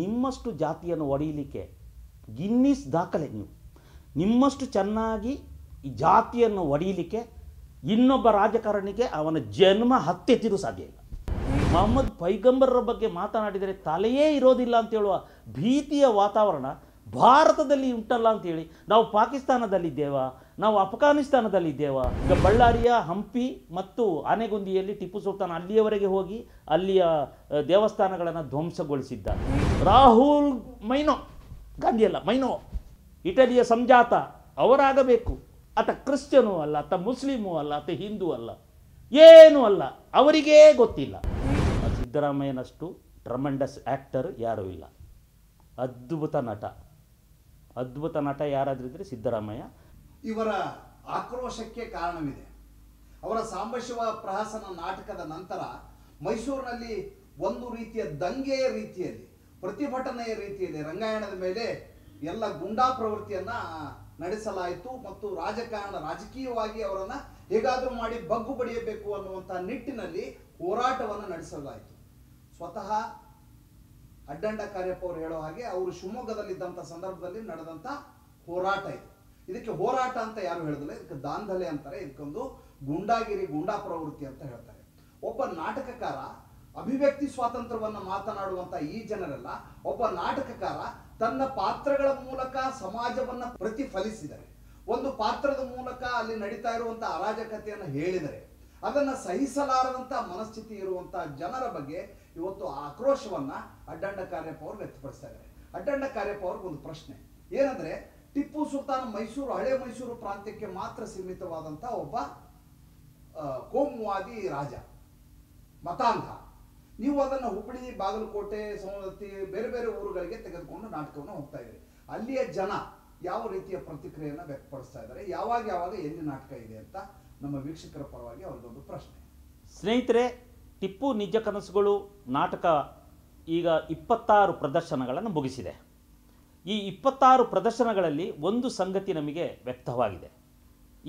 ನಿಮ್ಮಷ್ಟು ಜಾತಿಯನ್ನು ಒಡೆಯಲಿಕ್ಕೆ ಗಿನ್ನಿಸ್ ದಾಖಲೆ ನೀವು ನಿಮ್ಮಷ್ಟು ಚೆನ್ನಾಗಿ ಈ ಜಾತಿಯನ್ನು ಒಡೆಯಲಿಕ್ಕೆ ಇನ್ನೊಬ್ಬ ರಾಜಕಾರಣಿಗೆ ಅವನ ಜನ್ಮ ತಿರು ಸಾಧ್ಯ ಇಲ್ಲ ಮೊಹಮ್ಮದ್ ಪೈಗಂಬರರ ಬಗ್ಗೆ ಮಾತನಾಡಿದರೆ ತಲೆಯೇ ಇರೋದಿಲ್ಲ ಅಂತ ಹೇಳುವ ಭೀತಿಯ ವಾತಾವರಣ ಭಾರತದಲ್ಲಿ ಉಂಟಲ್ಲ ಅಂತೇಳಿ ನಾವು ಪಾಕಿಸ್ತಾನದಲ್ಲಿದ್ದೇವಾ ನಾವು ಅಫ್ಘಾನಿಸ್ತಾನದಲ್ಲಿದ್ದೇವಾ ಈಗ ಬಳ್ಳಾರಿಯ ಹಂಪಿ ಮತ್ತು ಆನೆಗುಂದಿಯಲ್ಲಿ ಟಿಪ್ಪು ಸುಲ್ತಾನ್ ಅಲ್ಲಿಯವರೆಗೆ ಹೋಗಿ ಅಲ್ಲಿಯ ದೇವಸ್ಥಾನಗಳನ್ನು ಧ್ವಂಸಗೊಳಿಸಿದ್ದಾರೆ ರಾಹುಲ್ ಮೈನೋ ಗಾಂಧಿಯಲ್ಲ ಮೈನೋ ಇಟಲಿಯ ಸಂಜಾತ ಅವರಾಗಬೇಕು ಆತ ಕ್ರಿಶ್ಚಿಯನು ಅಲ್ಲ ಆತ ಮುಸ್ಲಿಮು ಅಲ್ಲ ಆತ ಹಿಂದೂ ಅಲ್ಲ ಏನೂ ಅಲ್ಲ ಅವರಿಗೇ ಗೊತ್ತಿಲ್ಲ ಸಿದ್ದರಾಮಯ್ಯನಷ್ಟು ಟ್ರಮಂಡಸ್ ಆ್ಯಕ್ಟರ್ ಯಾರೂ ಇಲ್ಲ ಅದ್ಭುತ ನಟ ಅದ್ಭುತ ನಟ ಇದ್ರೆ ಸಿದ್ದರಾಮಯ್ಯ ಇವರ ಆಕ್ರೋಶಕ್ಕೆ ಕಾರಣವಿದೆ ಅವರ ಸಾಂಬಶಿವ ಪ್ರಹಸನ ನಾಟಕದ ನಂತರ ಮೈಸೂರಿನಲ್ಲಿ ಒಂದು ರೀತಿಯ ದಂಗೆಯ ರೀತಿಯಲ್ಲಿ ಪ್ರತಿಭಟನೆಯ ರೀತಿಯಲ್ಲಿ ರಂಗಾಯಣದ ಮೇಲೆ ಎಲ್ಲ ಗುಂಡಾ ಪ್ರವೃತ್ತಿಯನ್ನ ನಡೆಸಲಾಯಿತು ಮತ್ತು ರಾಜಕಾರಣ ರಾಜಕೀಯವಾಗಿ ಅವರನ್ನ ಹೇಗಾದರೂ ಮಾಡಿ ಬಗ್ಗು ಬಡಿಯಬೇಕು ಅನ್ನುವಂತಹ ನಿಟ್ಟಿನಲ್ಲಿ ಹೋರಾಟವನ್ನು ನಡೆಸಲಾಯಿತು ಸ್ವತಃ ಅಡ್ಡಂಡ ಕಾರ್ಯಪ್ಪ ಅವರು ಹೇಳೋ ಹಾಗೆ ಅವರು ಶಿವಮೊಗ್ಗದಲ್ಲಿದ್ದಂಥ ಸಂದರ್ಭದಲ್ಲಿ ನಡೆದಂತ ಹೋರಾಟ ಇದು ಇದಕ್ಕೆ ಹೋರಾಟ ಅಂತ ಯಾರು ಹೇಳೋದಿಲ್ಲ ಇದಕ್ಕೆ ದಾಂಧಲೆ ಅಂತಾರೆ ಇದಕ್ಕೊಂದು ಗುಂಡಾಗಿರಿ ಗುಂಡಾ ಪ್ರವೃತ್ತಿ ಅಂತ ಹೇಳ್ತಾರೆ ಒಬ್ಬ ನಾಟಕಕಾರ ಅಭಿವ್ಯಕ್ತಿ ಸ್ವಾತಂತ್ರ್ಯವನ್ನು ಮಾತನಾಡುವಂತ ಈ ಜನರೆಲ್ಲ ಒಬ್ಬ ನಾಟಕಕಾರ ತನ್ನ ಪಾತ್ರಗಳ ಮೂಲಕ ಸಮಾಜವನ್ನು ಪ್ರತಿಫಲಿಸಿದರೆ ಒಂದು ಪಾತ್ರದ ಮೂಲಕ ಅಲ್ಲಿ ನಡೀತಾ ಇರುವಂತಹ ಅರಾಜಕತೆಯನ್ನು ಹೇಳಿದರೆ ಅದನ್ನ ಸಹಿಸಲಾರದಂತ ಮನಸ್ಥಿತಿ ಇರುವಂತಹ ಜನರ ಬಗ್ಗೆ ಇವತ್ತು ಆಕ್ರೋಶವನ್ನ ಅಡ್ಡಂಡ ಕಾರ್ಯಪ್ಪ ಅವರು ವ್ಯಕ್ತಪಡಿಸ್ತಾ ಇದ್ದಾರೆ ಅಡ್ಡಂಡ ಕಾರ್ಯಪ್ಪ ಒಂದು ಪ್ರಶ್ನೆ ಏನಂದ್ರೆ ಟಿಪ್ಪು ಸುಲ್ತಾನ್ ಮೈಸೂರು ಹಳೆ ಮೈಸೂರು ಪ್ರಾಂತ್ಯಕ್ಕೆ ಮಾತ್ರ ಸೀಮಿತವಾದಂತಹ ಒಬ್ಬ ಕೋಮುವಾದಿ ರಾಜ ಮತಾಂಧ ನೀವು ಅದನ್ನು ಹುಬ್ಬಳ್ಳಿ ಬಾಗಲಕೋಟೆ ಸವದತ್ತಿ ಬೇರೆ ಬೇರೆ ಊರುಗಳಿಗೆ ತೆಗೆದುಕೊಂಡು ನಾಟಕವನ್ನು ಹೋಗ್ತಾ ಇದ್ದೀರಿ ಅಲ್ಲಿಯ ಜನ ಯಾವ ರೀತಿಯ ಪ್ರತಿಕ್ರಿಯೆಯನ್ನು ವ್ಯಕ್ತಪಡಿಸ್ತಾ ಇದ್ದಾರೆ ಯಾವಾಗ ಯಾವಾಗ ಎಲ್ಲಿ ನಾಟಕ ಇದೆ ಅಂತ ನಮ್ಮ ವೀಕ್ಷಕರ ಪರವಾಗಿ ಅವ್ರದ್ದೊಂದು ಪ್ರಶ್ನೆ ಸ್ನೇಹಿತರೆ ಟಿಪ್ಪು ನಿಜ ಕನಸುಗಳು ನಾಟಕ ಈಗ ಇಪ್ಪತ್ತಾರು ಪ್ರದರ್ಶನಗಳನ್ನು ಮುಗಿಸಿದೆ ಈ ಇಪ್ಪತ್ತಾರು ಪ್ರದರ್ಶನಗಳಲ್ಲಿ ಒಂದು ಸಂಗತಿ ನಮಗೆ ವ್ಯಕ್ತವಾಗಿದೆ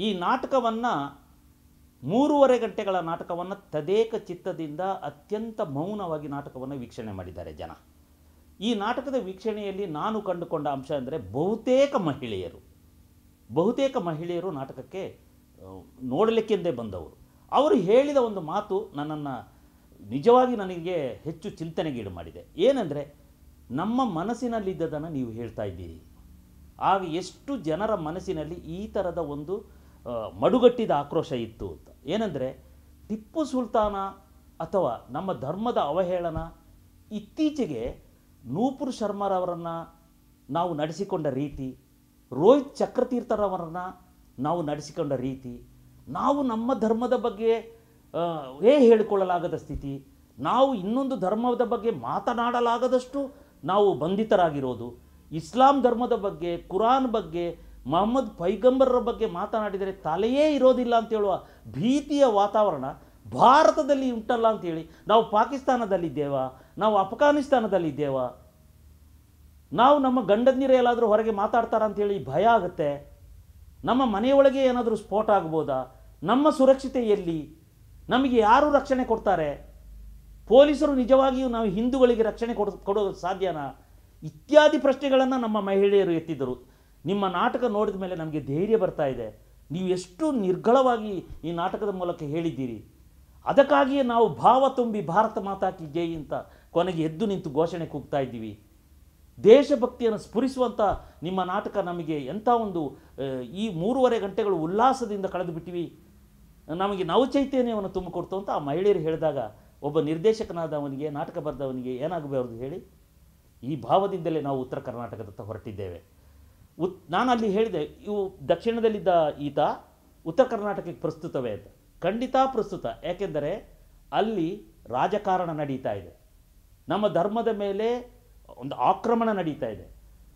ಈ ನಾಟಕವನ್ನು ಮೂರುವರೆ ಗಂಟೆಗಳ ನಾಟಕವನ್ನು ತದೇಕ ಚಿತ್ತದಿಂದ ಅತ್ಯಂತ ಮೌನವಾಗಿ ನಾಟಕವನ್ನು ವೀಕ್ಷಣೆ ಮಾಡಿದ್ದಾರೆ ಜನ ಈ ನಾಟಕದ ವೀಕ್ಷಣೆಯಲ್ಲಿ ನಾನು ಕಂಡುಕೊಂಡ ಅಂಶ ಅಂದರೆ ಬಹುತೇಕ ಮಹಿಳೆಯರು ಬಹುತೇಕ ಮಹಿಳೆಯರು ನಾಟಕಕ್ಕೆ ನೋಡಲಿಕ್ಕೆಂದೇ ಬಂದವರು ಅವರು ಹೇಳಿದ ಒಂದು ಮಾತು ನನ್ನನ್ನು ನಿಜವಾಗಿ ನನಗೆ ಹೆಚ್ಚು ಚಿಂತನೆಗೀಡು ಮಾಡಿದೆ ಏನೆಂದರೆ ನಮ್ಮ ಮನಸ್ಸಿನಲ್ಲಿದ್ದದನ್ನು ನೀವು ಹೇಳ್ತಾ ಇದ್ದೀರಿ ಆಗ ಎಷ್ಟು ಜನರ ಮನಸ್ಸಿನಲ್ಲಿ ಈ ಥರದ ಒಂದು ಮಡುಗಟ್ಟಿದ ಆಕ್ರೋಶ ಇತ್ತು ಅಂತ ಏನಂದರೆ ಟಿಪ್ಪು ಸುಲ್ತಾನ ಅಥವಾ ನಮ್ಮ ಧರ್ಮದ ಅವಹೇಳನ ಇತ್ತೀಚೆಗೆ ನೂಪುರ್ ಶರ್ಮರವರನ್ನು ನಾವು ನಡೆಸಿಕೊಂಡ ರೀತಿ ರೋಹಿತ್ ಚಕ್ರತೀರ್ಥರವರನ್ನು ನಾವು ನಡೆಸಿಕೊಂಡ ರೀತಿ ನಾವು ನಮ್ಮ ಧರ್ಮದ ಬಗ್ಗೆ ಏ ಹೇಳಿಕೊಳ್ಳಲಾಗದ ಸ್ಥಿತಿ ನಾವು ಇನ್ನೊಂದು ಧರ್ಮದ ಬಗ್ಗೆ ಮಾತನಾಡಲಾಗದಷ್ಟು ನಾವು ಬಂಧಿತರಾಗಿರೋದು ಇಸ್ಲಾಂ ಧರ್ಮದ ಬಗ್ಗೆ ಕುರಾನ್ ಬಗ್ಗೆ ಮೊಹಮ್ಮದ್ ಪೈಗಂಬರರ ಬಗ್ಗೆ ಮಾತನಾಡಿದರೆ ತಲೆಯೇ ಇರೋದಿಲ್ಲ ಅಂತ ಹೇಳುವ ಭೀತಿಯ ವಾತಾವರಣ ಭಾರತದಲ್ಲಿ ಉಂಟಲ್ಲ ಅಂತೇಳಿ ನಾವು ಪಾಕಿಸ್ತಾನದಲ್ಲಿದ್ದೇವಾ ನಾವು ಅಫ್ಘಾನಿಸ್ತಾನದಲ್ಲಿದ್ದೇವಾ ನಾವು ನಮ್ಮ ಗಂಡದಿರೇ ಎಲ್ಲಾದರೂ ಹೊರಗೆ ಮಾತಾಡ್ತಾರ ಅಂತೇಳಿ ಭಯ ಆಗುತ್ತೆ ನಮ್ಮ ಮನೆಯೊಳಗೆ ಏನಾದರೂ ಸ್ಫೋಟ ಆಗ್ಬೋದಾ ನಮ್ಮ ಸುರಕ್ಷತೆ ಎಲ್ಲಿ ನಮಗೆ ಯಾರು ರಕ್ಷಣೆ ಕೊಡ್ತಾರೆ ಪೊಲೀಸರು ನಿಜವಾಗಿಯೂ ನಾವು ಹಿಂದೂಗಳಿಗೆ ರಕ್ಷಣೆ ಕೊಡ ಕೊಡೋದು ಸಾಧ್ಯನಾ ಇತ್ಯಾದಿ ಪ್ರಶ್ನೆಗಳನ್ನು ನಮ್ಮ ಮಹಿಳೆಯರು ಎತ್ತಿದ್ದರು ನಿಮ್ಮ ನಾಟಕ ನೋಡಿದ ಮೇಲೆ ನಮಗೆ ಧೈರ್ಯ ಬರ್ತಾ ಇದೆ ನೀವು ಎಷ್ಟು ನಿರ್ಗಳವಾಗಿ ಈ ನಾಟಕದ ಮೂಲಕ ಹೇಳಿದ್ದೀರಿ ಅದಕ್ಕಾಗಿಯೇ ನಾವು ಭಾವ ತುಂಬಿ ಭಾರತ ಮಾತಾಕಿ ಜೈ ಅಂತ ಕೊನೆಗೆ ಎದ್ದು ನಿಂತು ಘೋಷಣೆ ಕೂಗ್ತಾ ಇದ್ದೀವಿ ದೇಶಭಕ್ತಿಯನ್ನು ಸ್ಫುರಿಸುವಂಥ ನಿಮ್ಮ ನಾಟಕ ನಮಗೆ ಎಂಥ ಒಂದು ಈ ಮೂರುವರೆ ಗಂಟೆಗಳು ಉಲ್ಲಾಸದಿಂದ ಕಳೆದು ಬಿಟ್ಟಿವಿ ನಮಗೆ ನವಚೈತನ್ಯವನ್ನು ತುಂಬಿಕೊಡ್ತು ಅಂತ ಆ ಮಹಿಳೆಯರು ಹೇಳಿದಾಗ ಒಬ್ಬ ನಿರ್ದೇಶಕನಾದವನಿಗೆ ನಾಟಕ ಬರೆದವನಿಗೆ ಏನಾಗಬಾರ್ದು ಹೇಳಿ ಈ ಭಾವದಿಂದಲೇ ನಾವು ಉತ್ತರ ಕರ್ನಾಟಕದತ್ತ ಹೊರಟಿದ್ದೇವೆ ಉತ್ ನಾನು ಅಲ್ಲಿ ಹೇಳಿದೆ ಇವು ದಕ್ಷಿಣದಲ್ಲಿದ್ದ ಈತ ಉತ್ತರ ಕರ್ನಾಟಕಕ್ಕೆ ಪ್ರಸ್ತುತವೇ ಅಂತ ಖಂಡಿತ ಪ್ರಸ್ತುತ ಯಾಕೆಂದರೆ ಅಲ್ಲಿ ರಾಜಕಾರಣ ನಡೀತಾ ಇದೆ ನಮ್ಮ ಧರ್ಮದ ಮೇಲೆ ಒಂದು ಆಕ್ರಮಣ ನಡೀತಾ ಇದೆ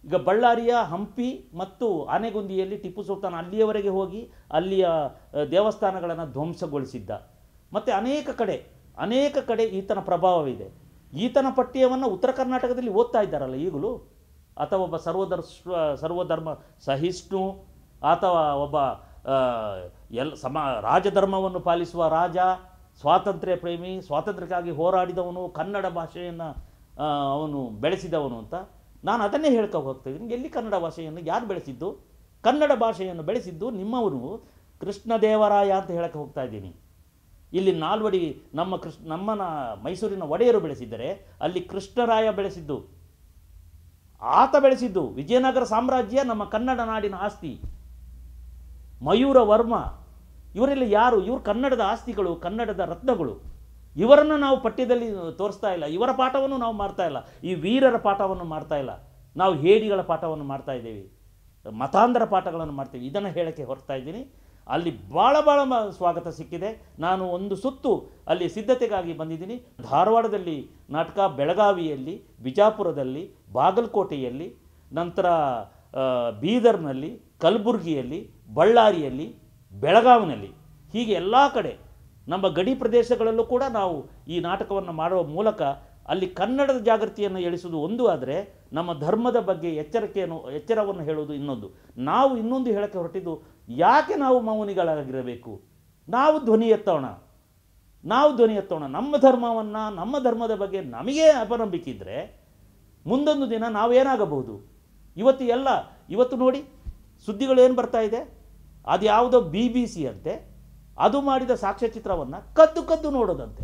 ಈಗ ಬಳ್ಳಾರಿಯ ಹಂಪಿ ಮತ್ತು ಆನೆಗುಂದಿಯಲ್ಲಿ ಟಿಪ್ಪು ಸುಲ್ತಾನ್ ಅಲ್ಲಿಯವರೆಗೆ ಹೋಗಿ ಅಲ್ಲಿಯ ದೇವಸ್ಥಾನಗಳನ್ನು ಧ್ವಂಸಗೊಳಿಸಿದ್ದ ಮತ್ತು ಅನೇಕ ಕಡೆ ಅನೇಕ ಕಡೆ ಈತನ ಪ್ರಭಾವವಿದೆ ಈತನ ಪಠ್ಯವನ್ನು ಉತ್ತರ ಕರ್ನಾಟಕದಲ್ಲಿ ಓದ್ತಾ ಇದ್ದಾರಲ್ಲ ಈಗಲೂ ಅಥವಾ ಒಬ್ಬ ಸರ್ವಧರ್ ಸರ್ವಧರ್ಮ ಸಹಿಷ್ಣು ಅಥವಾ ಒಬ್ಬ ಎಲ್ ಸಮ ರಾಜಧರ್ಮವನ್ನು ಪಾಲಿಸುವ ರಾಜ ಸ್ವಾತಂತ್ರ್ಯ ಪ್ರೇಮಿ ಸ್ವಾತಂತ್ರ್ಯಕ್ಕಾಗಿ ಹೋರಾಡಿದವನು ಕನ್ನಡ ಭಾಷೆಯನ್ನು ಅವನು ಬೆಳೆಸಿದವನು ಅಂತ ನಾನು ಅದನ್ನೇ ಹೇಳ್ಕೊ ಹೋಗ್ತಾಯಿದ್ದೀನಿ ಎಲ್ಲಿ ಕನ್ನಡ ಭಾಷೆಯನ್ನು ಯಾರು ಬೆಳೆಸಿದ್ದು ಕನ್ನಡ ಭಾಷೆಯನ್ನು ಬೆಳೆಸಿದ್ದು ನಿಮ್ಮವನು ಕೃಷ್ಣದೇವರಾಯ ಅಂತ ಹೇಳಕ್ಕೆ ಹೋಗ್ತಾ ಇದ್ದೀನಿ ಇಲ್ಲಿ ನಾಲ್ವಡಿ ನಮ್ಮ ಕೃಷ್ಣ ನಮ್ಮನ ಮೈಸೂರಿನ ಒಡೆಯರು ಬೆಳೆಸಿದ್ದರೆ ಅಲ್ಲಿ ಕೃಷ್ಣರಾಯ ಬೆಳೆಸಿದ್ದು ಆತ ಬೆಳೆಸಿದ್ದು ವಿಜಯನಗರ ಸಾಮ್ರಾಜ್ಯ ನಮ್ಮ ಕನ್ನಡ ನಾಡಿನ ಆಸ್ತಿ ಮಯೂರ ವರ್ಮ ಇವರೆಲ್ಲ ಯಾರು ಇವರು ಕನ್ನಡದ ಆಸ್ತಿಗಳು ಕನ್ನಡದ ರತ್ನಗಳು ಇವರನ್ನು ನಾವು ಪಠ್ಯದಲ್ಲಿ ತೋರಿಸ್ತಾ ಇಲ್ಲ ಇವರ ಪಾಠವನ್ನು ನಾವು ಮಾಡ್ತಾ ಇಲ್ಲ ಈ ವೀರರ ಪಾಠವನ್ನು ಮಾಡ್ತಾ ಇಲ್ಲ ನಾವು ಹೇಡಿಗಳ ಪಾಠವನ್ನು ಮಾಡ್ತಾ ಇದ್ದೀವಿ ಮತಾಂಧರ ಪಾಠಗಳನ್ನು ಮಾಡ್ತೀವಿ ಇದನ್ನು ಹೇಳೋಕ್ಕೆ ಹೊರ್ತಾ ಇದ್ದೀನಿ ಅಲ್ಲಿ ಭಾಳ ಭಾಳ ಸ್ವಾಗತ ಸಿಕ್ಕಿದೆ ನಾನು ಒಂದು ಸುತ್ತು ಅಲ್ಲಿ ಸಿದ್ಧತೆಗಾಗಿ ಬಂದಿದ್ದೀನಿ ಧಾರವಾಡದಲ್ಲಿ ನಾಟಕ ಬೆಳಗಾವಿಯಲ್ಲಿ ಬಿಜಾಪುರದಲ್ಲಿ ಬಾಗಲಕೋಟೆಯಲ್ಲಿ ನಂತರ ಬೀದರ್ನಲ್ಲಿ ಕಲಬುರಗಿಯಲ್ಲಿ ಬಳ್ಳಾರಿಯಲ್ಲಿ ಬೆಳಗಾವಿನಲ್ಲಿ ಹೀಗೆ ಎಲ್ಲ ಕಡೆ ನಮ್ಮ ಗಡಿ ಪ್ರದೇಶಗಳಲ್ಲೂ ಕೂಡ ನಾವು ಈ ನಾಟಕವನ್ನು ಮಾಡುವ ಮೂಲಕ ಅಲ್ಲಿ ಕನ್ನಡದ ಜಾಗೃತಿಯನ್ನು ಎಳಿಸುವುದು ಒಂದು ಆದರೆ ನಮ್ಮ ಧರ್ಮದ ಬಗ್ಗೆ ಎಚ್ಚರಿಕೆಯನ್ನು ಎಚ್ಚರವನ್ನು ಹೇಳುವುದು ಇನ್ನೊಂದು ನಾವು ಇನ್ನೊಂದು ಹೇಳಕ್ಕೆ ಹೊರಟಿದ್ದು ಯಾಕೆ ನಾವು ಮೌನಿಗಳಾಗಿರಬೇಕು ನಾವು ಧ್ವನಿ ಎತ್ತೋಣ ನಾವು ಧ್ವನಿ ಎತ್ತೋಣ ನಮ್ಮ ಧರ್ಮವನ್ನು ನಮ್ಮ ಧರ್ಮದ ಬಗ್ಗೆ ನಮಗೆ ಅಪನಂಬಿಕಿದ್ರೆ ಮುಂದೊಂದು ದಿನ ನಾವು ಏನಾಗಬಹುದು ಇವತ್ತು ಎಲ್ಲ ಇವತ್ತು ನೋಡಿ ಸುದ್ದಿಗಳು ಏನು ಬರ್ತಾ ಇದೆ ಅದು ಯಾವುದೋ ಬಿ ಬಿ ಸಿ ಅಂತೆ ಅದು ಮಾಡಿದ ಸಾಕ್ಷ್ಯಚಿತ್ರವನ್ನು ಕದ್ದು ಕದ್ದು ನೋಡೋದಂತೆ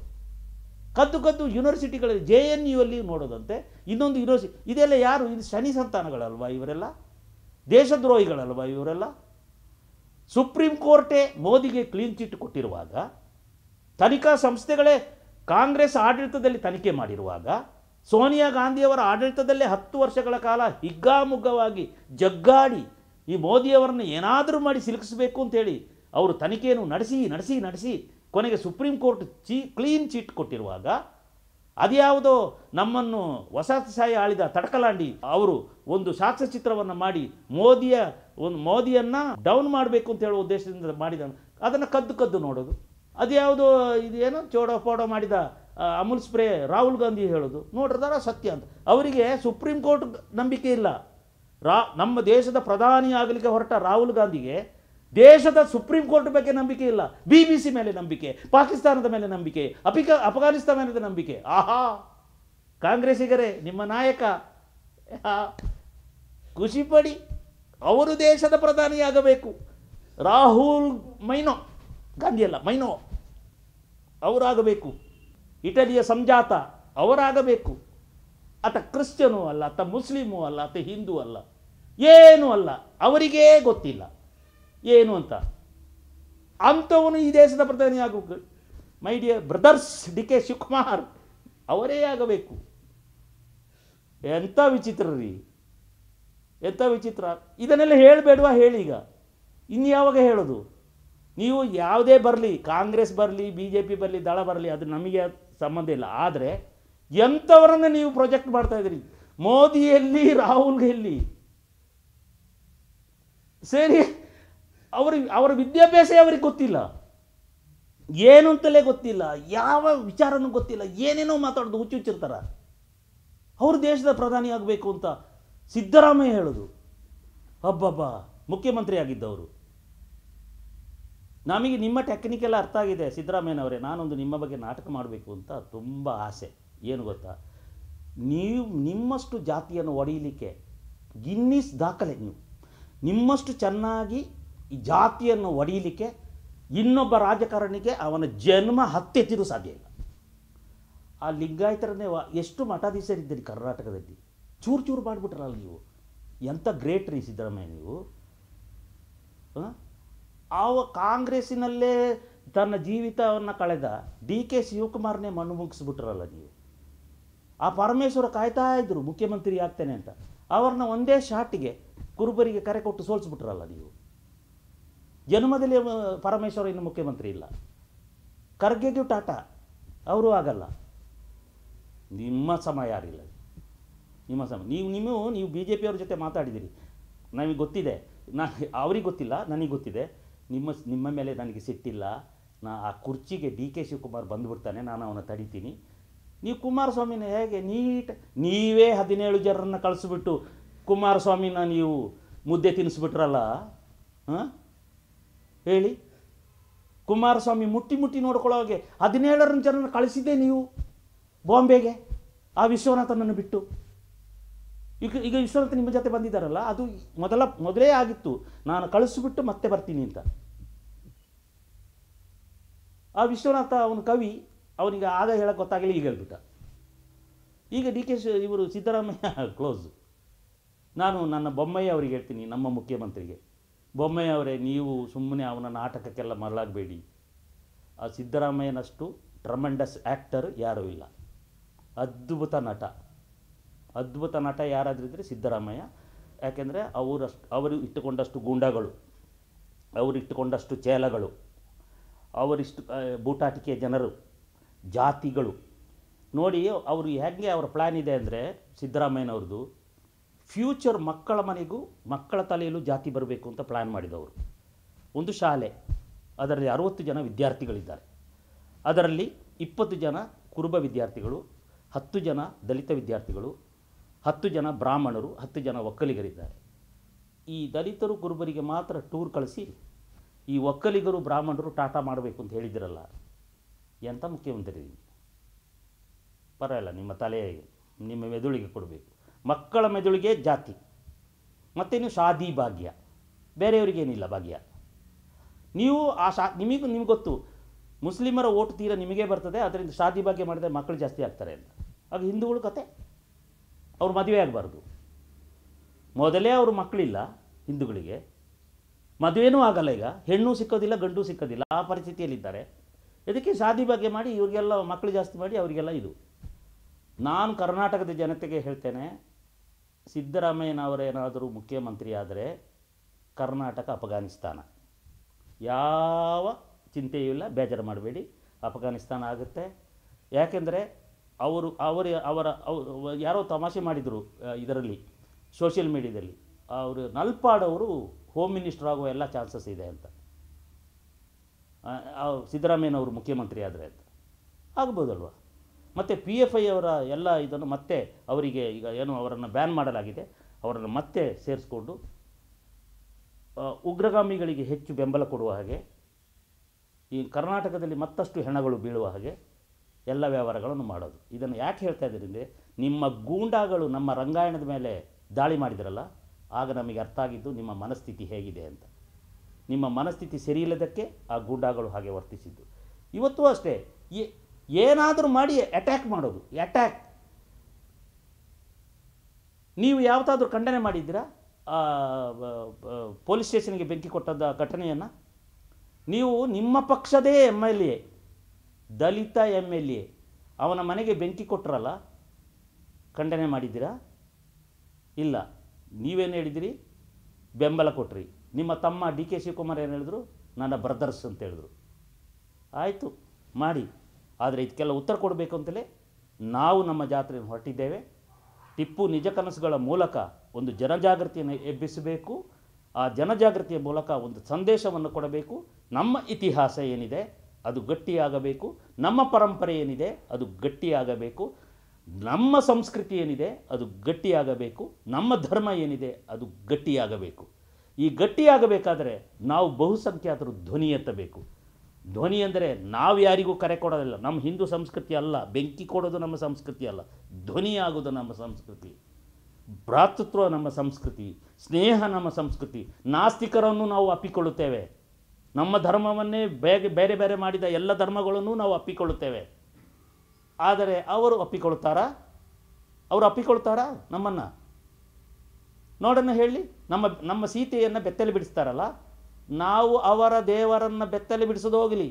ಕದ್ದು ಕದ್ದು ಯೂನಿವರ್ಸಿಟಿಗಳಲ್ಲಿ ಜೆ ಎನ್ ಯು ಅಲ್ಲಿ ನೋಡೋದಂತೆ ಇನ್ನೊಂದು ಯೂನಿವರ್ಸಿಟಿ ಇದೆಲ್ಲ ಯಾರು ಇದು ಶನಿ ಸಂತಾನಗಳಲ್ವಾ ಇವರೆಲ್ಲ ದೇಶದ್ರೋಹಿಗಳಲ್ವಾ ಇವರೆಲ್ಲ ಸುಪ್ರೀಂ ಕೋರ್ಟೇ ಮೋದಿಗೆ ಕ್ಲೀನ್ ಚಿಟ್ ಕೊಟ್ಟಿರುವಾಗ ತನಿಖಾ ಸಂಸ್ಥೆಗಳೇ ಕಾಂಗ್ರೆಸ್ ಆಡಳಿತದಲ್ಲಿ ತನಿಖೆ ಮಾಡಿರುವಾಗ ಸೋನಿಯಾ ಗಾಂಧಿಯವರ ಆಡಳಿತದಲ್ಲೇ ಹತ್ತು ವರ್ಷಗಳ ಕಾಲ ಹಿಗ್ಗಾಮುಗ್ಗವಾಗಿ ಜಗ್ಗಾಡಿ ಈ ಮೋದಿಯವರನ್ನು ಏನಾದರೂ ಮಾಡಿ ಸಿಲುಕಿಸಬೇಕು ಅಂತೇಳಿ ಅವರು ತನಿಖೆಯನ್ನು ನಡೆಸಿ ನಡೆಸಿ ನಡೆಸಿ ಕೊನೆಗೆ ಸುಪ್ರೀಂ ಕೋರ್ಟ್ ಚೀ ಕ್ಲೀನ್ ಚೀಟ್ ಕೊಟ್ಟಿರುವಾಗ ಅದ್ಯಾವುದೋ ನಮ್ಮನ್ನು ವಸತಿ ಸಾಯಿ ಆಳಿದ ತಡಕಲಾಂಡಿ ಅವರು ಒಂದು ಸಾಕ್ಷ್ಯಚಿತ್ರವನ್ನು ಮಾಡಿ ಮೋದಿಯ ಒಂದು ಮೋದಿಯನ್ನು ಡೌನ್ ಮಾಡಬೇಕು ಅಂತ ಹೇಳೋ ಉದ್ದೇಶದಿಂದ ಮಾಡಿದ ಅದನ್ನು ಕದ್ದು ಕದ್ದು ನೋಡೋದು ಅದ್ಯಾವುದು ಇದೇನೋ ಚೋಡೋ ಪೋಡೋ ಮಾಡಿದ ಅಮುಲ್ ಸ್ಪ್ರೇ ರಾಹುಲ್ ಗಾಂಧಿ ಹೇಳೋದು ನೋಡ್ರದಾರ ಸತ್ಯ ಅಂತ ಅವರಿಗೆ ಸುಪ್ರೀಂ ಕೋರ್ಟ್ ನಂಬಿಕೆ ಇಲ್ಲ ರಾ ನಮ್ಮ ದೇಶದ ಪ್ರಧಾನಿ ಆಗಲಿಕ್ಕೆ ಹೊರಟ ರಾಹುಲ್ ಗಾಂಧಿಗೆ ದೇಶದ ಸುಪ್ರೀಂ ಕೋರ್ಟ್ ಬಗ್ಗೆ ನಂಬಿಕೆ ಇಲ್ಲ ಬಿ ಬಿ ಸಿ ಮೇಲೆ ನಂಬಿಕೆ ಪಾಕಿಸ್ತಾನದ ಮೇಲೆ ನಂಬಿಕೆ ಅಪಿಕ ಮೇಲೆ ನಂಬಿಕೆ ಆಹಾ ಕಾಂಗ್ರೆಸ್ಸಿಗರೇ ನಿಮ್ಮ ನಾಯಕ ಖುಷಿ ಪಡಿ ಅವರು ದೇಶದ ಪ್ರಧಾನಿಯಾಗಬೇಕು ರಾಹುಲ್ ಮೈನೋ ಗಾಂಧಿಯಲ್ಲ ಮೈನೋ ಅವರಾಗಬೇಕು ಇಟಲಿಯ ಸಂಜಾತ ಅವರಾಗಬೇಕು ಆತ ಕ್ರಿಶ್ಚಿಯನು ಅಲ್ಲ ಆತ ಮುಸ್ಲಿಮು ಅಲ್ಲ ಆತ ಹಿಂದೂ ಅಲ್ಲ ಏನೂ ಅಲ್ಲ ಅವರಿಗೇ ಗೊತ್ತಿಲ್ಲ ಏನು ಅಂತ ಅಂಥವನು ಈ ದೇಶದ ಪ್ರಧಾನಿ ಆಗ my dear brothers D K Shivakumar ಅವರೇ ಆಗಬೇಕು ಎಂಥ ವಿಚಿತ್ರ ರೀ ಎತ್ತ ವಿಚಿತ್ರ ಇದನ್ನೆಲ್ಲ ಹೇಳಬೇಡವಾ ಹೇಳೀಗ ಇನ್ನು ಯಾವಾಗ ಹೇಳೋದು ನೀವು ಯಾವುದೇ ಬರಲಿ ಕಾಂಗ್ರೆಸ್ ಬರಲಿ ಬಿ ಜೆ ಪಿ ಬರಲಿ ದಳ ಬರಲಿ ಅದು ನಮಗೆ ಸಂಬಂಧ ಇಲ್ಲ ಆದರೆ ಎಂಥವರನ್ನು ನೀವು ಪ್ರೊಜೆಕ್ಟ್ ಮಾಡ್ತಾ ಇದ್ದೀರಿ ಮೋದಿ ಎಲ್ಲಿ ರಾಹುಲ್ಗೆ ಎಲ್ಲಿ ಸೇರಿ ಅವ್ರ ಅವರ ವಿದ್ಯಾಭ್ಯಾಸ ಅವ್ರಿಗೆ ಗೊತ್ತಿಲ್ಲ ಏನು ಅಂತಲೇ ಗೊತ್ತಿಲ್ಲ ಯಾವ ವಿಚಾರನೂ ಗೊತ್ತಿಲ್ಲ ಏನೇನೋ ಮಾತಾಡೋದು ಹುಚ್ಚುಚ್ಚಿರ್ತಾರೆ ಅವ್ರ ದೇಶದ ಪ್ರಧಾನಿ ಆಗಬೇಕು ಅಂತ ಸಿದ್ದರಾಮಯ್ಯ ಹೇಳೋದು ಹಬ್ಬಬ್ಬ ಮುಖ್ಯಮಂತ್ರಿ ಆಗಿದ್ದವರು ನಮಗೆ ನಿಮ್ಮ ಟೆಕ್ನಿಕೆಲ್ಲ ಅರ್ಥ ಆಗಿದೆ ಸಿದ್ದರಾಮಯ್ಯನವರೇ ನಾನೊಂದು ನಿಮ್ಮ ಬಗ್ಗೆ ನಾಟಕ ಮಾಡಬೇಕು ಅಂತ ತುಂಬ ಆಸೆ ಏನು ಗೊತ್ತಾ ನೀವು ನಿಮ್ಮಷ್ಟು ಜಾತಿಯನ್ನು ಒಡೆಯಲಿಕ್ಕೆ ಗಿನ್ನಿಸ್ ದಾಖಲೆ ನೀವು ನಿಮ್ಮಷ್ಟು ಚೆನ್ನಾಗಿ ಈ ಜಾತಿಯನ್ನು ಒಡೆಯಲಿಕ್ಕೆ ಇನ್ನೊಬ್ಬ ರಾಜಕಾರಣಿಗೆ ಅವನ ಜನ್ಮ ಹತ್ತೆತ್ತಿರೂ ಸಾಧ್ಯ ಇಲ್ಲ ಆ ಲಿಂಗಾಯತರನ್ನೇ ಎಷ್ಟು ಮಠಾಧೀಶರಿದ್ದೀರಿ ಕರ್ನಾಟಕದಲ್ಲಿ ಚೂರು ಚೂರು ಮಾಡಿಬಿಟ್ರಲ್ಲ ನೀವು ಎಂಥ ಗ್ರೇಟ್ ರೀ ಸಿದ್ದರಾಮಯ್ಯ ನೀವು ಆವ ಕಾಂಗ್ರೆಸ್ಸಿನಲ್ಲೇ ತನ್ನ ಜೀವಿತವನ್ನು ಕಳೆದ ಡಿ ಕೆ ಶಿವಕುಮಾರ್ನೇ ಮಣ್ಣು ಮುಗಿಸ್ಬಿಟ್ರಲ್ಲ ನೀವು ಆ ಪರಮೇಶ್ವರ ಕಾಯ್ತಾ ಇದ್ದರು ಮುಖ್ಯಮಂತ್ರಿ ಆಗ್ತೇನೆ ಅಂತ ಅವ್ರನ್ನ ಒಂದೇ ಶಾಟಿಗೆ ಕುರುಬರಿಗೆ ಕರೆ ಕೊಟ್ಟು ಸೋಲಿಸ್ಬಿಟ್ರಲ್ಲ ನೀವು ಜನ್ಮದಲ್ಲಿ ಪರಮೇಶ್ವರ ಇನ್ನು ಮುಖ್ಯಮಂತ್ರಿ ಇಲ್ಲ ಖರ್ಗೆಗೂ ಟಾಟಾ ಅವರು ಆಗಲ್ಲ ನಿಮ್ಮ ಸಮಯ ಯಾರಿಲ್ಲ ನಿಮ್ಮ ಸಮ ನೀವು ನಿಮ್ಮ ನೀವು ಬಿ ಜೆ ಪಿಯವ್ರ ಜೊತೆ ಮಾತಾಡಿದಿರಿ ನನಗೆ ಗೊತ್ತಿದೆ ನಾ ಅವ್ರಿಗೆ ಗೊತ್ತಿಲ್ಲ ನನಗೆ ಗೊತ್ತಿದೆ ನಿಮ್ಮ ನಿಮ್ಮ ಮೇಲೆ ನನಗೆ ಸಿಟ್ಟಿಲ್ಲ ನಾ ಆ ಕುರ್ಚಿಗೆ ಡಿ ಕೆ ಶಿವಕುಮಾರ್ ಬಂದುಬಿಡ್ತಾನೆ ನಾನು ಅವನ ತಡಿತೀನಿ ನೀವು ಕುಮಾರಸ್ವಾಮಿನ ಹೇಗೆ ನೀಟ್ ನೀವೇ ಹದಿನೇಳು ಜನರನ್ನು ಕಳಿಸ್ಬಿಟ್ಟು ಕುಮಾರಸ್ವಾಮಿನ ನೀವು ಮುದ್ದೆ ತಿನ್ನಿಸ್ಬಿಟ್ರಲ್ಲ ಹಾಂ ಹೇಳಿ ಕುಮಾರಸ್ವಾಮಿ ಮುಟ್ಟಿ ಮುಟ್ಟಿ ನೋಡ್ಕೊಳ್ಳೋ ಹಾಗೆ ಹದಿನೇಳರ ಜನರನ್ನು ಕಳಿಸಿದ್ದೆ ನೀವು ಬಾಂಬೆಗೆ ಆ ವಿಶ್ವನಾಥನನ್ನು ಬಿಟ್ಟು ಈಗ ಈಗ ವಿಶ್ವನಾಥ್ ನಿಮ್ಮ ಜೊತೆ ಬಂದಿದ್ದಾರಲ್ಲ ಅದು ಮೊದಲ ಮೊದಲೇ ಆಗಿತ್ತು ನಾನು ಕಳಿಸ್ಬಿಟ್ಟು ಮತ್ತೆ ಬರ್ತೀನಿ ಅಂತ ಆ ವಿಶ್ವನಾಥ ಅವನ ಕವಿ ಅವನಿಗೆ ಆಗ ಹೇಳಕ್ಕೆ ಗೊತ್ತಾಗಲಿ ಈಗ ಹೇಳ್ಬಿಟ್ಟ ಈಗ ಡಿ ಕೆ ಇವರು ಸಿದ್ದರಾಮಯ್ಯ ಕ್ಲೋಸ್ ನಾನು ನನ್ನ ಬೊಮ್ಮಯ್ಯ ಅವರಿಗೆ ಹೇಳ್ತೀನಿ ನಮ್ಮ ಮುಖ್ಯಮಂತ್ರಿಗೆ ಬೊಮ್ಮಯ್ಯ ಅವರೇ ನೀವು ಸುಮ್ಮನೆ ಅವನ ನಾಟಕಕ್ಕೆಲ್ಲ ಮರಳಾಗಬೇಡಿ ಆ ಸಿದ್ದರಾಮಯ್ಯನಷ್ಟು ಟ್ರಮಂಡಸ್ ಆ್ಯಕ್ಟರ್ ಯಾರೂ ಇಲ್ಲ ಅದ್ಭುತ ನಟ ಅದ್ಭುತ ನಟ ಯಾರಾದರೂ ಇದ್ದರೆ ಸಿದ್ದರಾಮಯ್ಯ ಯಾಕೆಂದರೆ ಅವರಷ್ಟು ಅವರು ಇಟ್ಟುಕೊಂಡಷ್ಟು ಗೂಂಡಾಗಳು ಅವರು ಇಟ್ಟುಕೊಂಡಷ್ಟು ಚೇಲಗಳು ಅವರಿಷ್ಟು ಬೂಟಾಟಿಕೆಯ ಜನರು ಜಾತಿಗಳು ನೋಡಿ ಅವರು ಹೇಗೆ ಅವರ ಪ್ಲ್ಯಾನ್ ಇದೆ ಅಂದರೆ ಸಿದ್ದರಾಮಯ್ಯನವ್ರದ್ದು ಫ್ಯೂಚರ್ ಮಕ್ಕಳ ಮನೆಗೂ ಮಕ್ಕಳ ತಲೆಯಲ್ಲೂ ಜಾತಿ ಬರಬೇಕು ಅಂತ ಪ್ಲ್ಯಾನ್ ಮಾಡಿದವರು ಒಂದು ಶಾಲೆ ಅದರಲ್ಲಿ ಅರುವತ್ತು ಜನ ವಿದ್ಯಾರ್ಥಿಗಳಿದ್ದಾರೆ ಅದರಲ್ಲಿ ಇಪ್ಪತ್ತು ಜನ ಕುರುಬ ವಿದ್ಯಾರ್ಥಿಗಳು ಹತ್ತು ಜನ ದಲಿತ ವಿದ್ಯಾರ್ಥಿಗಳು ಹತ್ತು ಜನ ಬ್ರಾಹ್ಮಣರು ಹತ್ತು ಜನ ಒಕ್ಕಲಿಗರಿದ್ದಾರೆ ಈ ದಲಿತರು ಕುರುಬರಿಗೆ ಮಾತ್ರ ಟೂರ್ ಕಳಿಸಿ ಈ ಒಕ್ಕಲಿಗರು ಬ್ರಾಹ್ಮಣರು ಟಾಟಾ ಮಾಡಬೇಕು ಅಂತ ಹೇಳಿದಿರಲ್ಲ ಎಂಥ ಮುಖ್ಯಮಂತ್ರಿ ಪರವಾಗಿಲ್ಲ ನಿಮ್ಮ ತಲೆ ನಿಮ್ಮ ಮೆದುಳಿಗೆ ಕೊಡಬೇಕು ಮಕ್ಕಳ ಮೆದುಳಿಗೆ ಜಾತಿ ಮತ್ತೇನು ಶಾದಿ ಭಾಗ್ಯ ಬೇರೆಯವರಿಗೇನಿಲ್ಲ ಭಾಗ್ಯ ನೀವು ಆ ಶಾ ನಿಮಗೂ ನಿಮ್ಗೆ ಗೊತ್ತು ಮುಸ್ಲಿಮರ ಓಟು ತೀರ ನಿಮಗೆ ಬರ್ತದೆ ಅದರಿಂದ ಶಾದಿ ಭಾಗ್ಯ ಮಾಡಿದರೆ ಮಕ್ಕಳು ಜಾಸ್ತಿ ಆಗ್ತಾರೆ ಅಂತ ಆಗ ಹಿಂದೂಗಳು ಕತೆ ಅವ್ರು ಮದುವೆ ಆಗಬಾರ್ದು ಮೊದಲೇ ಅವ್ರ ಮಕ್ಕಳಿಲ್ಲ ಹಿಂದೂಗಳಿಗೆ ಮದುವೆನೂ ಆಗಲ್ಲ ಈಗ ಹೆಣ್ಣು ಸಿಕ್ಕೋದಿಲ್ಲ ಗಂಡು ಸಿಕ್ಕೋದಿಲ್ಲ ಆ ಪರಿಸ್ಥಿತಿಯಲ್ಲಿದ್ದಾರೆ ಇದಕ್ಕೆ ಶಾದಿ ಬಗ್ಗೆ ಮಾಡಿ ಇವರಿಗೆಲ್ಲ ಮಕ್ಕಳು ಜಾಸ್ತಿ ಮಾಡಿ ಅವರಿಗೆಲ್ಲ ಇದು ನಾನು ಕರ್ನಾಟಕದ ಜನತೆಗೆ ಹೇಳ್ತೇನೆ ಸಿದ್ದರಾಮಯ್ಯನವರೇನಾದರೂ ಮುಖ್ಯಮಂತ್ರಿ ಆದರೆ ಕರ್ನಾಟಕ ಅಫ್ಘಾನಿಸ್ತಾನ ಯಾವ ಚಿಂತೆಯೂ ಇಲ್ಲ ಬೇಜಾರು ಮಾಡಬೇಡಿ ಅಫಘಾನಿಸ್ತಾನ ಆಗುತ್ತೆ ಯಾಕೆಂದರೆ ಅವರು ಅವರ ಅವರ ಯಾರೋ ತಮಾಷೆ ಮಾಡಿದರು ಇದರಲ್ಲಿ ಸೋಷಿಯಲ್ ಮೀಡಿಯಾದಲ್ಲಿ ಅವರು ನಲ್ಪಾಡವರು ಹೋಮ್ ಮಿನಿಸ್ಟರ್ ಆಗುವ ಎಲ್ಲ ಚಾನ್ಸಸ್ ಇದೆ ಅಂತ ಸಿದ್ದರಾಮಯ್ಯನವರು ಮುಖ್ಯಮಂತ್ರಿ ಆದರೆ ಅಂತ ಆಗ್ಬೋದಲ್ವ ಮತ್ತು ಪಿ ಎಫ್ ಐ ಅವರ ಎಲ್ಲ ಇದನ್ನು ಮತ್ತೆ ಅವರಿಗೆ ಈಗ ಏನು ಅವರನ್ನು ಬ್ಯಾನ್ ಮಾಡಲಾಗಿದೆ ಅವರನ್ನು ಮತ್ತೆ ಸೇರಿಸ್ಕೊಂಡು ಉಗ್ರಗಾಮಿಗಳಿಗೆ ಹೆಚ್ಚು ಬೆಂಬಲ ಕೊಡುವ ಹಾಗೆ ಈ ಕರ್ನಾಟಕದಲ್ಲಿ ಮತ್ತಷ್ಟು ಹೆಣಗಳು ಬೀಳುವ ಹಾಗೆ ಎಲ್ಲ ವ್ಯವಹಾರಗಳನ್ನು ಮಾಡೋದು ಇದನ್ನು ಯಾಕೆ ಹೇಳ್ತಾ ಇದ್ದೀರಿ ಅಂದರೆ ನಿಮ್ಮ ಗೂಂಡಾಗಳು ನಮ್ಮ ರಂಗಾಯಣದ ಮೇಲೆ ದಾಳಿ ಮಾಡಿದ್ರಲ್ಲ ಆಗ ನಮಗೆ ಅರ್ಥ ಆಗಿದ್ದು ನಿಮ್ಮ ಮನಸ್ಥಿತಿ ಹೇಗಿದೆ ಅಂತ ನಿಮ್ಮ ಮನಸ್ಥಿತಿ ಸರಿಯಿಲ್ಲದಕ್ಕೆ ಆ ಗೂಂಡಾಗಳು ಹಾಗೆ ವರ್ತಿಸಿದ್ದು ಇವತ್ತು ಅಷ್ಟೇ ಏನಾದರೂ ಮಾಡಿ ಅಟ್ಯಾಕ್ ಮಾಡೋದು ಅಟ್ಯಾಕ್ ನೀವು ಯಾವುದಾದ್ರೂ ಖಂಡನೆ ಮಾಡಿದ್ದೀರಾ ಪೊಲೀಸ್ ಸ್ಟೇಷನ್ಗೆ ಬೆಂಕಿ ಕೊಟ್ಟದ ಘಟನೆಯನ್ನು ನೀವು ನಿಮ್ಮ ಪಕ್ಷದೇ ಎಮ್ ಎಲ್ ಎ ದಲಿತ ಎಮ್ ಎಲ್ ಎ ಅವನ ಮನೆಗೆ ಬೆಂಕಿ ಕೊಟ್ಟರಲ್ಲ ಖಂಡನೆ ಮಾಡಿದ್ದೀರಾ ಇಲ್ಲ ನೀವೇನು ಹೇಳಿದಿರಿ ಬೆಂಬಲ ಕೊಟ್ರಿ ನಿಮ್ಮ ತಮ್ಮ ಡಿ ಕೆ ಶಿವಕುಮಾರ್ ಏನು ಹೇಳಿದ್ರು ನನ್ನ ಬ್ರದರ್ಸ್ ಅಂತ ಹೇಳಿದ್ರು ಆಯಿತು ಮಾಡಿ ಆದರೆ ಇದಕ್ಕೆಲ್ಲ ಉತ್ತರ ಕೊಡಬೇಕು ಅಂತಲೇ ನಾವು ನಮ್ಮ ಜಾತ್ರೆಯನ್ನು ಹೊರಟಿದ್ದೇವೆ ಟಿಪ್ಪು ನಿಜ ಕನಸುಗಳ ಮೂಲಕ ಒಂದು ಜನಜಾಗೃತಿಯನ್ನು ಎಬ್ಬಿಸಬೇಕು ಆ ಜನಜಾಗೃತಿಯ ಮೂಲಕ ಒಂದು ಸಂದೇಶವನ್ನು ಕೊಡಬೇಕು ನಮ್ಮ ಇತಿಹಾಸ ಏನಿದೆ ಅದು ಗಟ್ಟಿಯಾಗಬೇಕು ನಮ್ಮ ಪರಂಪರೆ ಏನಿದೆ ಅದು ಗಟ್ಟಿಯಾಗಬೇಕು ನಮ್ಮ ಸಂಸ್ಕೃತಿ ಏನಿದೆ ಅದು ಗಟ್ಟಿಯಾಗಬೇಕು ನಮ್ಮ ಧರ್ಮ ಏನಿದೆ ಅದು ಗಟ್ಟಿಯಾಗಬೇಕು ಈ ಗಟ್ಟಿಯಾಗಬೇಕಾದರೆ ನಾವು ಬಹುಸಂಖ್ಯಾತರು ಧ್ವನಿ ಎತ್ತಬೇಕು ಧ್ವನಿ ಅಂದರೆ ನಾವು ಯಾರಿಗೂ ಕರೆ ಕೊಡೋದಿಲ್ಲ ನಮ್ಮ ಹಿಂದೂ ಸಂಸ್ಕೃತಿ ಅಲ್ಲ ಬೆಂಕಿ ಕೊಡೋದು ನಮ್ಮ ಸಂಸ್ಕೃತಿ ಅಲ್ಲ ಧ್ವನಿ ಆಗೋದು ನಮ್ಮ ಸಂಸ್ಕೃತಿ ಭ್ರಾತೃತ್ವ ನಮ್ಮ ಸಂಸ್ಕೃತಿ ಸ್ನೇಹ ನಮ್ಮ ಸಂಸ್ಕೃತಿ ನಾಸ್ತಿಕರನ್ನು ನಾವು ಅಪ್ಪಿಕೊಳ್ಳುತ್ತೇವೆ ನಮ್ಮ ಧರ್ಮವನ್ನೇ ಬೇಗ ಬೇರೆ ಬೇರೆ ಮಾಡಿದ ಎಲ್ಲ ಧರ್ಮಗಳನ್ನು ನಾವು ಅಪ್ಪಿಕೊಳ್ಳುತ್ತೇವೆ ಆದರೆ ಅವರು ಅಪ್ಪಿಕೊಳ್ತಾರಾ ಅವರು ಅಪ್ಪಿಕೊಳ್ತಾರಾ ನಮ್ಮನ್ನು ನೋಡೋಣ ಹೇಳಿ ನಮ್ಮ ನಮ್ಮ ಸೀತೆಯನ್ನು ಬೆತ್ತಲೆ ಬಿಡಿಸ್ತಾರಲ್ಲ ನಾವು ಅವರ ದೇವರನ್ನು ಬೆತ್ತಲೆ ಬಿಡಿಸೋದು ಹೋಗಲಿ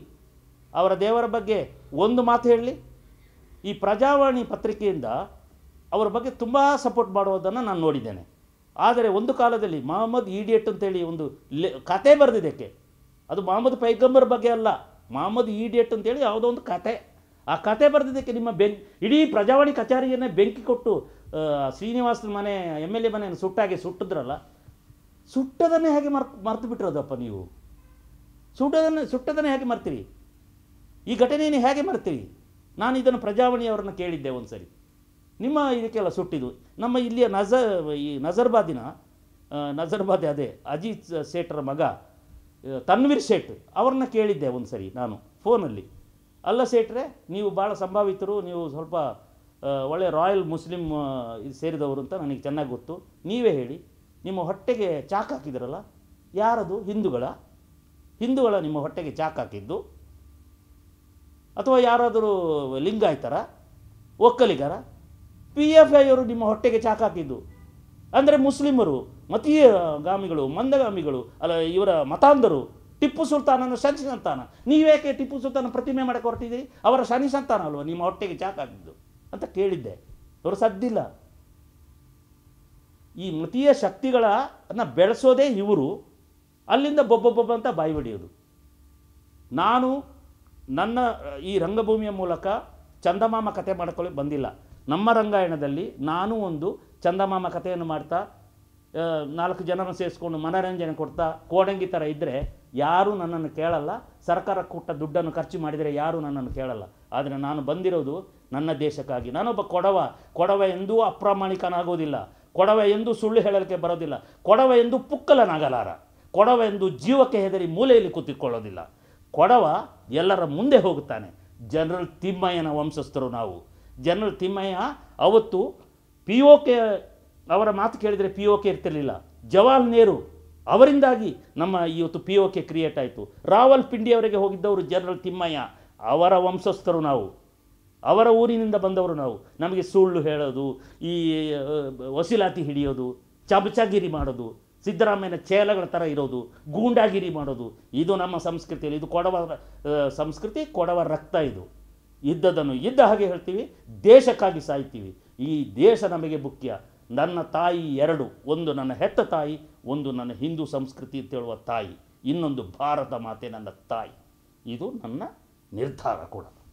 ಅವರ ದೇವರ ಬಗ್ಗೆ ಒಂದು ಮಾತು ಹೇಳಲಿ ಈ ಪ್ರಜಾವಾಣಿ ಪತ್ರಿಕೆಯಿಂದ ಅವರ ಬಗ್ಗೆ ತುಂಬ ಸಪೋರ್ಟ್ ಮಾಡುವುದನ್ನು ನಾನು ನೋಡಿದ್ದೇನೆ ಆದರೆ ಒಂದು ಕಾಲದಲ್ಲಿ ಮೊಹಮ್ಮದ್ ಈಡಿಯಟ್ ಅಂತೇಳಿ ಒಂದು ಲೆ ಕತೆ ಬರೆದಿದ್ದಕ್ಕೆ ಅದು ಮಹಮ್ಮದ್ ಪೈಗಂಬರ್ ಬಗ್ಗೆ ಅಲ್ಲ ಮೊಹಮ್ಮದ್ ಈಡಿಯಟ್ ಅಂತೇಳಿ ಯಾವುದೋ ಒಂದು ಕತೆ ಆ ಕತೆ ಬರೆದಿದ್ದಕ್ಕೆ ನಿಮ್ಮ ಬೆನ್ ಇಡೀ ಪ್ರಜಾವಾಣಿ ಕಚೇರಿಯನ್ನೇ ಬೆಂಕಿ ಕೊಟ್ಟು ಶ್ರೀನಿವಾಸನ ಮನೆ ಎಮ್ ಎಲ್ ಎ ಮನೆಯನ್ನು ಸುಟ್ಟಾಗಿ ಸುಟ್ಟಿದ್ರಲ್ಲ ಸುಟ್ಟದನ್ನೇ ಹೇಗೆ ಮರ್ ಮರ್ತು ಬಿಟ್ಟಿರೋದಪ್ಪ ನೀವು ಸುಟ್ಟದನ್ನು ಸುಟ್ಟದನ್ನೇ ಹೇಗೆ ಮರ್ತೀರಿ ಈ ಘಟನೆಯನ್ನು ಹೇಗೆ ಮರ್ತೀರಿ ನಾನು ಇದನ್ನು ಪ್ರಜಾವಾಣಿಯವರನ್ನು ಕೇಳಿದ್ದೆ ಒಂದು ಸರಿ ನಿಮ್ಮ ಇದಕ್ಕೆಲ್ಲ ಸುಟ್ಟಿದ್ದು ನಮ್ಮ ಇಲ್ಲಿಯ ನಜ ಈ ನಜರ್ಬಾದಿನ ನಜರ್ಬಾದಿ ಅದೇ ಅಜಿತ್ ಸೇಠರ ಮಗ ತನ್ವೀರ್ ಶೇಟ್ ಅವ್ರನ್ನ ಕೇಳಿದ್ದೆ ಒಂದು ಸರಿ ನಾನು ಫೋನಲ್ಲಿ ಅಲ್ಲ ಸೇಟ್ರೆ ನೀವು ಭಾಳ ಸಂಭಾವಿತರು ನೀವು ಸ್ವಲ್ಪ ಒಳ್ಳೆ ರಾಯಲ್ ಮುಸ್ಲಿಮ್ ಸೇರಿದವರು ಅಂತ ನನಗೆ ಚೆನ್ನಾಗಿ ಗೊತ್ತು ನೀವೇ ಹೇಳಿ ನಿಮ್ಮ ಹೊಟ್ಟೆಗೆ ಚಾಕ್ ಹಾಕಿದ್ರಲ್ಲ ಯಾರದು ಹಿಂದೂಗಳ ಹಿಂದೂಗಳ ನಿಮ್ಮ ಹೊಟ್ಟೆಗೆ ಚಾಕ್ ಹಾಕಿದ್ದು ಅಥವಾ ಯಾರಾದರೂ ಲಿಂಗಾಯ್ತಾರ ಒಕ್ಕಲಿಗರ ಪಿ ಎಫ್ ಐ ಅವರು ನಿಮ್ಮ ಹೊಟ್ಟೆಗೆ ಚಾಕ್ ಹಾಕಿದ್ದು ಅಂದರೆ ಮುಸ್ಲಿಮರು ಮತೀಯಗಾಮಿಗಳು ಮಂದಗಾಮಿಗಳು ಅಲ್ಲ ಇವರ ಮತಾಂಧರು ಟಿಪ್ಪು ಸುಲ್ತಾನನ ಶನಿ ಸಂತಾನ ನೀವೇಕೆ ಟಿಪ್ಪು ಸುಲ್ತಾನ ಪ್ರತಿಮೆ ಮಾಡಕ್ಕೆ ಹೊರಟಿದ್ದೀರಿ ಅವರ ಶನಿ ಸಂತಾನ ಅಲ್ವ ನಿಮ್ಮ ಹೊಟ್ಟೆಗೆ ಚಾಕಾಗಿದ್ದು ಅಂತ ಕೇಳಿದ್ದೆ ಅವರು ಸದ್ದಿಲ್ಲ ಈ ಮತೀಯ ಶಕ್ತಿಗಳನ್ನು ಬೆಳೆಸೋದೇ ಇವರು ಅಲ್ಲಿಂದ ಬೊಬ್ಬೊಬ್ಬೊಬ್ಬ ಅಂತ ಬಾಯಿ ಹೊಡೆಯೋದು ನಾನು ನನ್ನ ಈ ರಂಗಭೂಮಿಯ ಮೂಲಕ ಚಂದಮಾಮ ಕತೆ ಮಾಡ್ಕೊಳ್ಳಿ ಬಂದಿಲ್ಲ ನಮ್ಮ ರಂಗಾಯಣದಲ್ಲಿ ನಾನು ಒಂದು ಚಂದಮಾಮ ಕಥೆಯನ್ನು ಮಾಡ್ತಾ ನಾಲ್ಕು ಜನರನ್ನು ಸೇರಿಸ್ಕೊಂಡು ಮನೋರಂಜನೆ ಕೊಡ್ತಾ ಕೋಡಂಗಿ ಥರ ಇದ್ದರೆ ಯಾರೂ ನನ್ನನ್ನು ಕೇಳಲ್ಲ ಸರ್ಕಾರ ಕೊಟ್ಟ ದುಡ್ಡನ್ನು ಖರ್ಚು ಮಾಡಿದರೆ ಯಾರೂ ನನ್ನನ್ನು ಕೇಳಲ್ಲ ಆದರೆ ನಾನು ಬಂದಿರೋದು ನನ್ನ ದೇಶಕ್ಕಾಗಿ ನಾನೊಬ್ಬ ಕೊಡವ ಕೊಡವ ಎಂದೂ ಅಪ್ರಾಮಾಣಿಕನಾಗೋದಿಲ್ಲ ಕೊಡವ ಎಂದು ಸುಳ್ಳು ಹೇಳಲಿಕ್ಕೆ ಬರೋದಿಲ್ಲ ಕೊಡವ ಎಂದು ಪುಕ್ಕಲನಾಗಲಾರ ಕೊಡವ ಎಂದು ಜೀವಕ್ಕೆ ಹೆದರಿ ಮೂಲೆಯಲ್ಲಿ ಕೂತಿಕೊಳ್ಳೋದಿಲ್ಲ ಕೊಡವ ಎಲ್ಲರ ಮುಂದೆ ಹೋಗುತ್ತಾನೆ ಜನರಲ್ ತಿಮ್ಮಯ್ಯನ ವಂಶಸ್ಥರು ನಾವು ಜನರಲ್ ತಿಮ್ಮಯ್ಯ ಅವತ್ತು ಪಿ ಒ ಕೆ ಅವರ ಮಾತು ಕೇಳಿದರೆ ಪಿ ಒ ಕೆ ಇರ್ತಿರಲಿಲ್ಲ ಜವಾಹರ್ ನೆಹರು ಅವರಿಂದಾಗಿ ನಮ್ಮ ಇವತ್ತು ಪಿ ಒ ಕೆ ಕ್ರಿಯೇಟ್ ಆಯಿತು ರಾವಲ್ ಅವರಿಗೆ ಹೋಗಿದ್ದವರು ಜನರಲ್ ತಿಮ್ಮಯ್ಯ ಅವರ ವಂಶಸ್ಥರು ನಾವು ಅವರ ಊರಿನಿಂದ ಬಂದವರು ನಾವು ನಮಗೆ ಸುಳ್ಳು ಹೇಳೋದು ಈ ವಸೀಲಾತಿ ಹಿಡಿಯೋದು ಚಬಚಾಗಿರಿ ಮಾಡೋದು ಸಿದ್ದರಾಮಯ್ಯನ ಚೇಲಗಳ ಥರ ಇರೋದು ಗೂಂಡಾಗಿರಿ ಮಾಡೋದು ಇದು ನಮ್ಮ ಸಂಸ್ಕೃತಿಯಲ್ಲಿ ಇದು ಕೊಡವ ಸಂಸ್ಕೃತಿ ಕೊಡವ ರಕ್ತ ಇದು ಇದ್ದದನ್ನು ಇದ್ದ ಹಾಗೆ ಹೇಳ್ತೀವಿ ದೇಶಕ್ಕಾಗಿ ಸಾಯ್ತೀವಿ ಈ ದೇಶ ನಮಗೆ ಮುಖ್ಯ ನನ್ನ ತಾಯಿ ಎರಡು ಒಂದು ನನ್ನ ಹೆತ್ತ ತಾಯಿ ಒಂದು ನನ್ನ ಹಿಂದೂ ಸಂಸ್ಕೃತಿ ಅಂತೇಳುವ ತಾಯಿ ಇನ್ನೊಂದು ಭಾರತ ಮಾತೆ ನನ್ನ ತಾಯಿ ಇದು ನನ್ನ ನಿರ್ಧಾರ ಕೂಡ